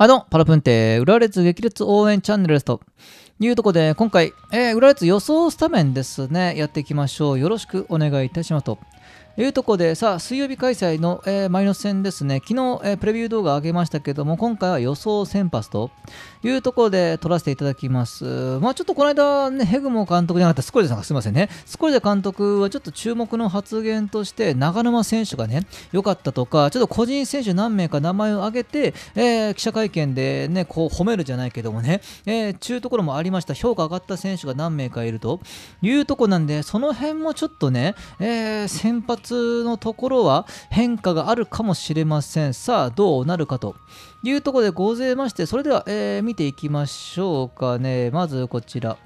はいどうも、パラプンテ、浦和レッズ激烈応援チャンネルですというとこで、今回、えー、浦和レッズ予想スタメンですね、やっていきましょう。よろしくお願いいたしますと。いうところで、さあ、水曜日開催の、えー、マイノス戦ですね、昨日、えー、プレビュー動画上げましたけども、今回は予想先発というところで撮らせていただきます。まあ、ちょっとこの間、ね、ヘグモ監督じゃなかった、スコリジさんがすみませんね、スコルジ監督はちょっと注目の発言として、長沼選手がね、良かったとか、ちょっと個人選手何名か名前を挙げて、えー、記者会見でね、こう褒めるじゃないけどもね、えー、ちゅうところもありました、評価上がった選手が何名かいるというところなんで、その辺もちょっとね、えー、先発のところは変化があるかもしれません。さあ、どうなるかというところでございまして、それでは、えー、見ていきましょうかね。まずこちら。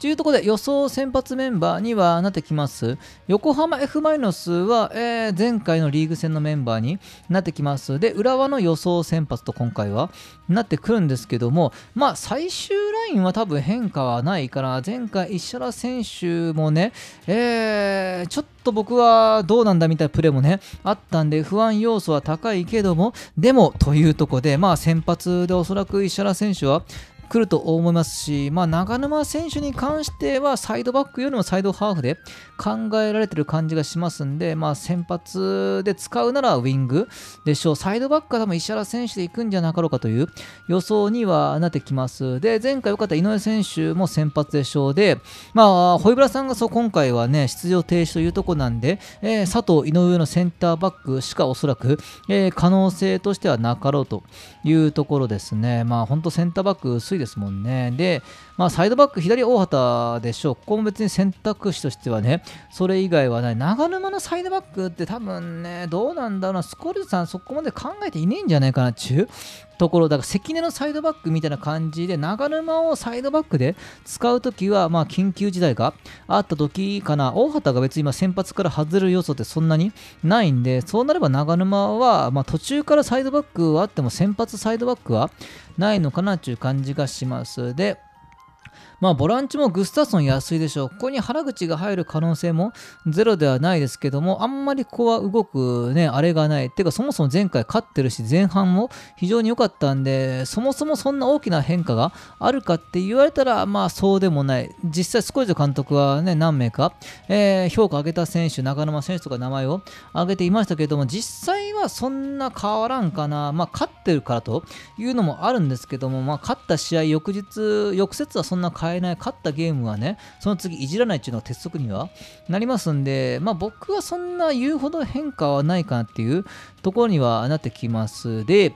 というところで予想先発メンバーにはなってきます。横浜 F マイナスは、えー、前回のリーグ戦のメンバーになってきます。で、浦和の予想先発と今回はなってくるんですけども、まあ最終インは多分変化はないから、前回石原選手もね、えー、ちょっと僕はどうなんだみたいなプレーもね、あったんで、不安要素は高いけども、でもというとこで、まあ先発でおそらく石原選手は来ると思いますし、まあ、長沼選手に関してはサイドバックよりもサイドハーフで考えられてる感じがしますんで、まあ、先発で使うならウィングでしょう。サイドバックは多分石原選手で行くんじゃなかろうかという予想にはなってきます。で、前回良かった井上選手も先発でしょうで、まあ、ホイブラさんがそう今回はね、出場停止というとこなんで、えー、佐藤、井上のセンターバックしかおそらく、えー、可能性としてはなかろうというところですね。まあ、本当センターバック、ですもんねでまあ、サイドバック左大畑でしょう。ここも別に選択肢としてはね、それ以外はない。長沼のサイドバックって多分ね、どうなんだろうな、スコルズさんそこまで考えていねえんじゃないかな、ちゅうところだから関根のサイドバックみたいな感じで長沼をサイドバックで使う時はまあ緊急事態があった時かな大畑が別に今先発から外れる要素ってそんなにないんでそうなれば長沼はま途中からサイドバックはあっても先発サイドバックはないのかなっていう感じがしますでまあ、ボランチもグスタソン安いでしょう。ここに原口が入る可能性もゼロではないですけども、あんまりここは動くね、あれがない。てか、そもそも前回勝ってるし、前半も非常に良かったんで、そもそもそんな大きな変化があるかって言われたら、まあ、そうでもない。実際、スコイズ監督はね、何名か、えー、評価上げた選手、中沼選手とか名前を挙げていましたけども、実際はそんな変わらんかな。まあ、勝ってるからというのもあるんですけども、まあ、勝った試合、翌日、翌節はそんな変買えない、勝ったゲームはね、その次いじらないっていうのが鉄則にはなりますんで、まあ僕はそんな言うほど変化はないかなっていうところにはなってきます。で、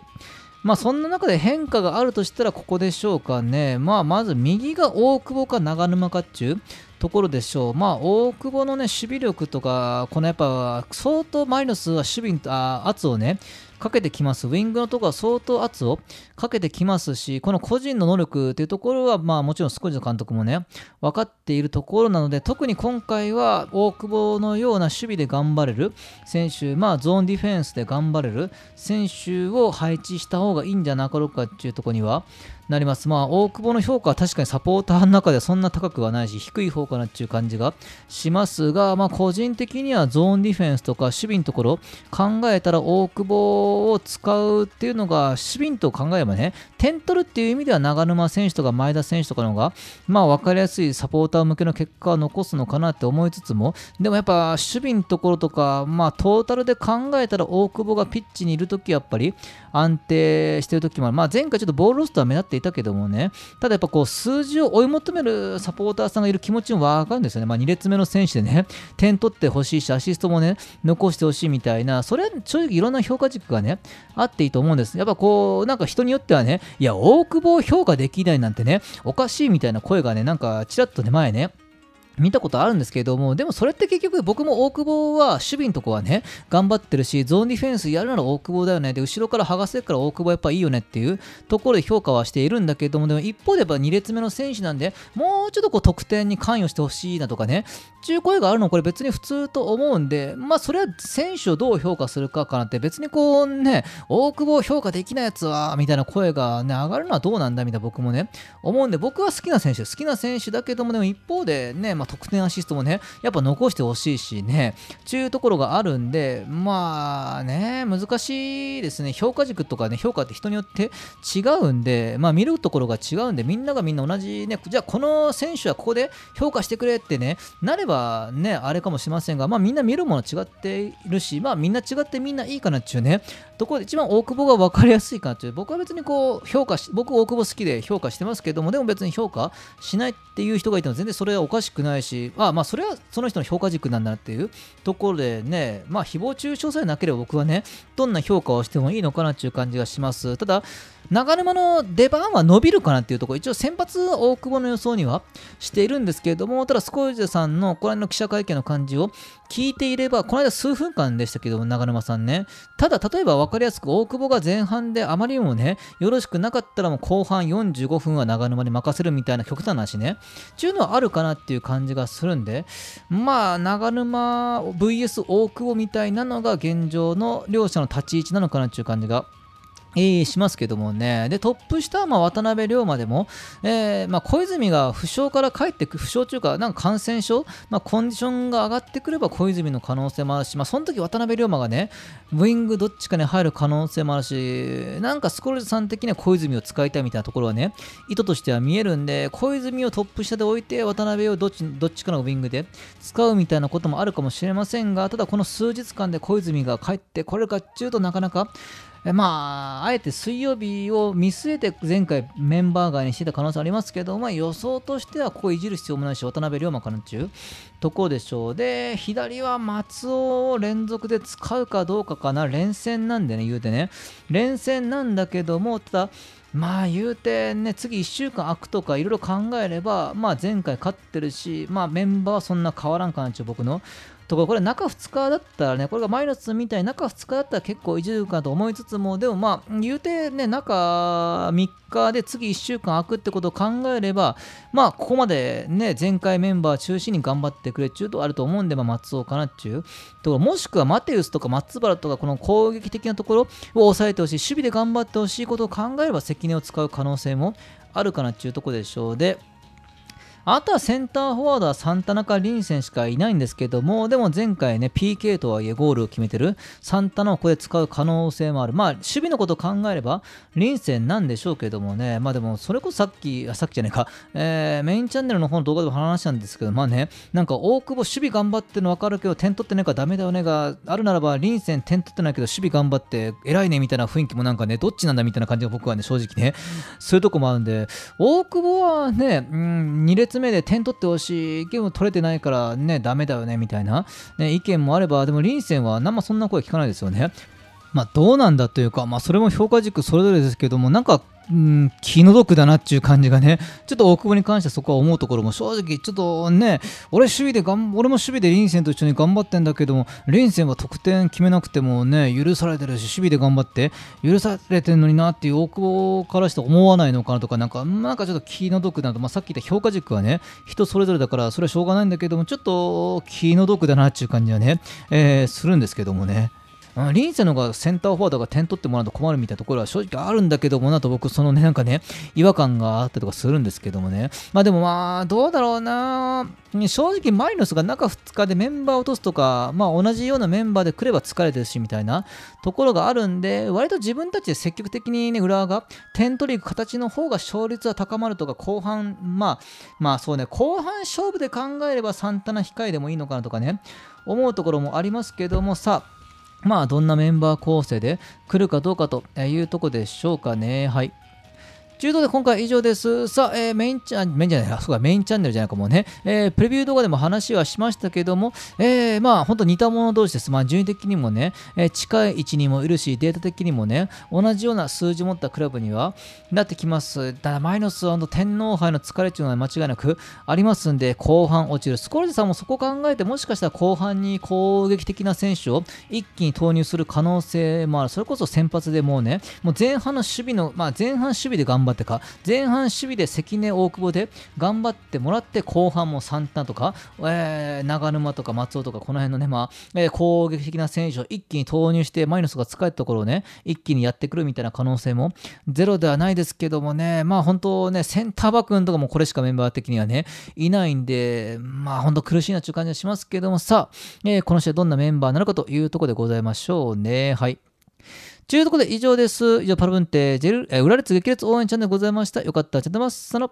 まあそんな中で変化があるとしたらここでしょうかね。まあまず右が大久保か長沼かっちゅうところでしょう。まあ大久保のね守備力とか、このやっぱ相当マイナスは守備あ圧をね、かけてきます。ウィングのところは相当圧をかけてきますし、この個人の能力というところは、まあもちろんスコジの監督もね、分かっているところなので、特に今回は大久保のような守備で頑張れる選手、まあゾーンディフェンスで頑張れる選手を配置した方がいいんじゃなかろうかっていうところにはなります。まあ、大久保の評価は確かにサポーターの中ではそんな高くはないし、低い方かなっていう感じがしますが、まあ、個人的にはゾーンディフェンスとか守備のところ考えたら大久保を使うっていうのが、守備と考えればね、点取るっていう意味では長沼選手とか前田選手とかの方が、まあ、分かりやすいサポーター向けの結果を残すのかなって思いつつも、でもやっぱ守備のところとか、まあ、トータルで考えたら大久保がピッチにいるとき、やっぱり安定してるときもある。まあ、前回ちょっとボールロストは目立ってていたけどもね、ただやっぱこう数字を追い求めるサポーターさんがいる気持ちもわかるんですよね。まあ、2列目の選手でね、点取ってほしいし、アシストもね、残してほしいみたいな、それは正直いろんな評価軸がね、あっていいと思うんです。やっぱこう、なんか人によってはね、いや、大久保を評価できないなんてね、おかしいみたいな声がね、なんかちらっとね、前ね、見たことあるんですけれども、でもそれって結局僕も大久保は守備のとこはね、頑張ってるし、ゾーンディフェンスやるなら大久保だよね。で、後ろから剥がせるから大久保やっぱいいよねっていうところで評価はしているんだけれども、でも一方でやっぱ2列目の選手なんで、もうちょっとこう得点に関与してほしいなとかね、ちゅう声があるのこれ別に普通と思うんで、まあそれは選手をどう評価するかかなって、別にこうね、大久保を評価できないやつは、みたいな声がね、上がるのはどうなんだみたいな僕もね、思うんで、僕は好きな選手、好きな選手だけども、でも一方でね、まあまあ、得点アシストもね、やっぱ残してほしいしね、ちゅうところがあるんで、まあね、難しいですね。評価軸とかね、評価って人によって違うんで、まあ、見るところが違うんで、みんながみんな同じね、じゃあこの選手はここで評価してくれってね、なればね、あれかもしれませんが、まあ、みんな見るもの違っているし、まあ、みんな違ってみんないいかなっちゅうね、ところで一番大久保が分かりやすいかなという僕は別にこう評価し僕大久保好きで評価してますけどもでも別に評価しないっていう人がいても全然それはおかしくないしあまあそれはその人の評価軸なんだなっていうところでねまあ誹謗中傷さえなければ僕はねどんな評価をしてもいいのかなっていう感じがしますただ長沼の出番は伸びるかなっていうところ、一応先発大久保の予想にはしているんですけれども、ただスコイジェさんのこの間の記者会見の感じを聞いていれば、この間数分間でしたけども、長沼さんね。ただ、例えば分かりやすく大久保が前半であまりにもね、よろしくなかったらもう後半45分は長沼に任せるみたいな極端な話ね。っていうのはあるかなっていう感じがするんで、まあ、長沼 VS 大久保みたいなのが現状の両者の立ち位置なのかなっていう感じが。えー、しますけどもね。で、トップ下はま渡辺龍馬でも、えー、ま小泉が負傷から帰ってく、負傷うか、なんか感染症、まあ、コンディションが上がってくれば小泉の可能性もあるし、まあ、その時渡辺龍馬がね、ウィングどっちかに入る可能性もあるし、なんかスコルズさん的には小泉を使いたいみたいなところはね、意図としては見えるんで、小泉をトップ下で置いて、渡辺をどっちどっちかのウィングで使うみたいなこともあるかもしれませんが、ただこの数日間で小泉が帰ってこれるかっていうとなかなか、まあ、あえて水曜日を見据えて前回メンバー外にしてた可能性ありますけど、まあ、予想としてはここいじる必要もないし、渡辺龍馬かな中とこでしょう。で、左は松尾を連続で使うかどうかかな、連戦なんでね、言うてね。連戦なんだけども、ただ、まあ言うてね、次1週間空くとかいろいろ考えれば、まあ前回勝ってるし、まあメンバーはそんな変わらんかなっちゅう僕のとか、これ中2日だったらね、これがマイナスみたいに中2日だったら結構いじるかと思いつつも、でもまあ、言うてね、中3日で次1週間空くってことを考えれば、まあ、ここまでね、前回メンバー中心に頑張ってくれっちゅうとあると思うんで、まあ、松尾かなっちゅうところ、もしくはマテウスとか松原とか、この攻撃的なところを抑えてほしい、守備で頑張ってほしいことを考えれば、関根を使う可能性もあるかなっちゅうとこでしょうで、あとはセンターフォワードはサンタナかリンセンしかいないんですけども、でも前回ね、PK とはいえゴールを決めてる、サンタナをここで使う可能性もある。まあ、守備のことを考えれば、リンセンなんでしょうけどもね、まあでも、それこそさっき、さっきじゃないか、えー、メインチャンネルの方の動画でも話したんですけど、まあね、なんか大久保守備頑張ってるの分かるけど、点取ってないからダメだよねがあるならば、リンセン点取ってないけど、守備頑張って、偉いねみたいな雰囲気もなんかね、どっちなんだみたいな感じが僕はね、正直ね、そういうとこもあるんで、大久保はね、うん、2列つ目で点取ってほしい、ゲーム取れてないからね、ダメだよね、みたいな、ね、意見もあれば、でもセンは生そんな声聞かないですよね。まあ、どうなんだというか、まあ、それも評価軸それぞれですけども、なんかうん、気の毒だなっていう感じがね、ちょっと大久保に関してそこは思うところも正直ちょっとね、俺守備で俺も守備でリンセンと一緒に頑張ってんだけども、リンセンは得点決めなくてもね、許されてるし、守備で頑張って、許されてるのになっていう大久保からして思わないのかなとか、なんか、なんかちょっと気の毒だなと、まあ、さっき言った評価軸はね、人それぞれだから、それはしょうがないんだけども、ちょっと気の毒だなっていう感じはね、えー、するんですけどもね。うん、リンセのがセンターフォワードが点取ってもらうと困るみたいなところは正直あるんだけどもなと僕そのねなんかね違和感があったりとかするんですけどもねまあでもまあどうだろうな正直マリノスが中2日でメンバー落とすとかまあ同じようなメンバーで来れば疲れてるしみたいなところがあるんで割と自分たちで積極的にね浦和が点取りいく形の方が勝率は高まるとか後半まあまあそうね後半勝負で考えればサンタナ控えでもいいのかなとかね思うところもありますけどもさあまあどんなメンバー構成で来るかどうかというとこでしょうかね。はい。ということで今回以上です。さあ、えー、メインチャン、メインじゃない、あ、そうか、メインチャンネルじゃないかもね、えー、プレビュー動画でも話はしましたけども、えー、まあ、本当似た者同士です。まあ、順位的にもね、えー、近い位置にもいるし、データ的にもね、同じような数字持ったクラブにはなってきます。ただ、マイナス天皇杯の疲れっていうのは間違いなくありますんで、後半落ちる。スコルジさんもそこ考えて、もしかしたら後半に攻撃的な選手を一気に投入する可能性もある。それこそ先発でもうね、もう前半の守備の、まあ、前半守備で頑張って、ってか前半守備で関根大久保で頑張ってもらって後半もサンタとか、えー、長沼とか松尾とかこの辺のね、まあえー、攻撃的な選手を一気に投入してマイナスが使えたところをね一気にやってくるみたいな可能性もゼロではないですけどもねまあ本当ねセンターバックとかもこれしかメンバー的にはねいないんでまあ本当苦しいなという感じはしますけどもさあ、えー、この試合どんなメンバーなのかというところでございましょうねはい。というところで以上です。以上、パルブンテ、ジェル、えー、列激烈応援チャンネルございました。よかったらチャンネルます。の。